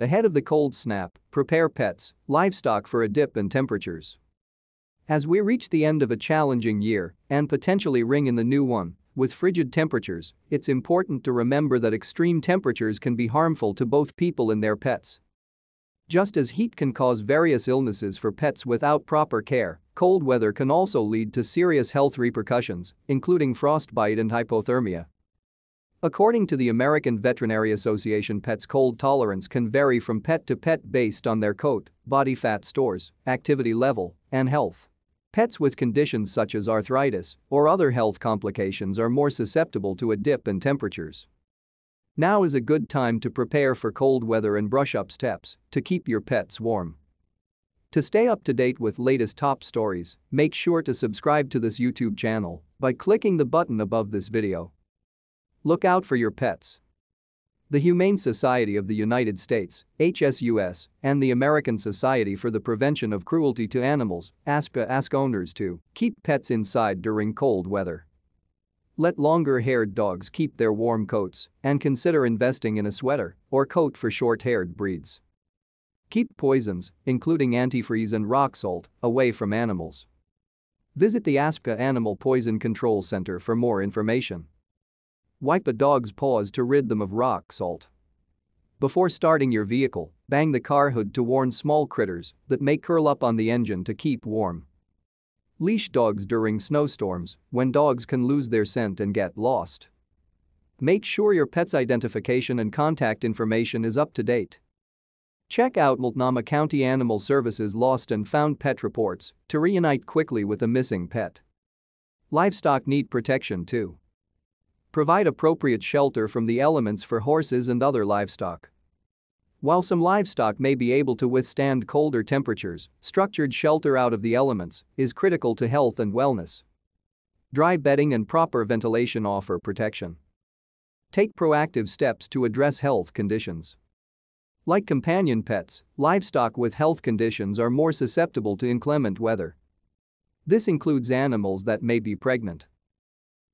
Ahead of the cold snap, prepare pets, livestock for a dip in temperatures. As we reach the end of a challenging year and potentially ring in the new one, with frigid temperatures, it's important to remember that extreme temperatures can be harmful to both people and their pets. Just as heat can cause various illnesses for pets without proper care, cold weather can also lead to serious health repercussions, including frostbite and hypothermia. According to the American Veterinary Association, pets' cold tolerance can vary from pet to pet based on their coat, body fat stores, activity level, and health. Pets with conditions such as arthritis or other health complications are more susceptible to a dip in temperatures. Now is a good time to prepare for cold weather and brush up steps to keep your pets warm. To stay up to date with latest top stories, make sure to subscribe to this YouTube channel by clicking the button above this video Look out for your pets. The Humane Society of the United States, HSUS, and the American Society for the Prevention of Cruelty to Animals, ASPA ask owners to keep pets inside during cold weather. Let longer-haired dogs keep their warm coats and consider investing in a sweater or coat for short-haired breeds. Keep poisons, including antifreeze and rock salt, away from animals. Visit the ASPA Animal Poison Control Center for more information. Wipe a dog's paws to rid them of rock salt. Before starting your vehicle, bang the car hood to warn small critters that may curl up on the engine to keep warm. Leash dogs during snowstorms when dogs can lose their scent and get lost. Make sure your pet's identification and contact information is up to date. Check out Multnomah County Animal Services Lost and Found Pet Reports to reunite quickly with a missing pet. Livestock need protection too. Provide appropriate shelter from the elements for horses and other livestock. While some livestock may be able to withstand colder temperatures, structured shelter out of the elements is critical to health and wellness. Dry bedding and proper ventilation offer protection. Take proactive steps to address health conditions. Like companion pets, livestock with health conditions are more susceptible to inclement weather. This includes animals that may be pregnant,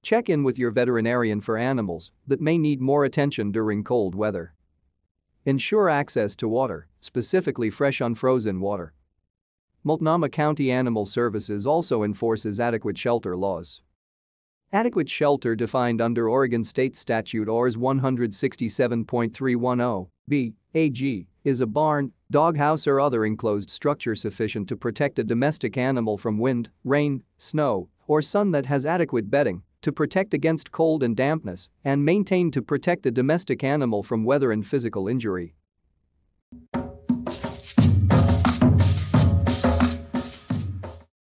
Check in with your veterinarian for animals that may need more attention during cold weather. Ensure access to water, specifically fresh unfrozen water. Multnomah County Animal Services also enforces adequate shelter laws. Adequate shelter defined under Oregon State Statute ORS 167.310b AG is a barn, doghouse or other enclosed structure sufficient to protect a domestic animal from wind, rain, snow, or sun that has adequate bedding, to protect against cold and dampness, and maintained to protect the domestic animal from weather and physical injury.